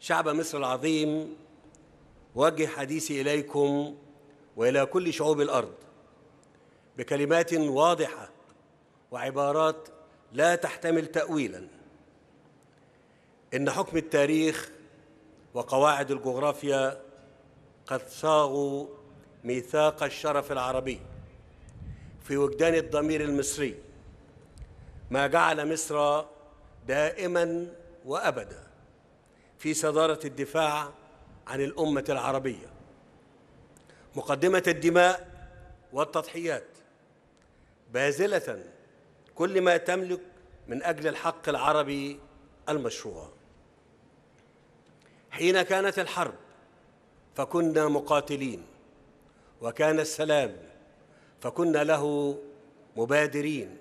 شعب مصر العظيم وجه حديثي إليكم وإلى كل شعوب الأرض بكلمات واضحة وعبارات لا تحتمل تأويلا إن حكم التاريخ وقواعد الجغرافيا قد صاغوا ميثاق الشرف العربي في وجدان الضمير المصري ما جعل مصر دائما وابدا في صدارة الدفاع عن الأمة العربية مقدمة الدماء والتضحيات باذلة كل ما تملك من أجل الحق العربي المشروع حين كانت الحرب فكنا مقاتلين وكان السلام فكنا له مبادرين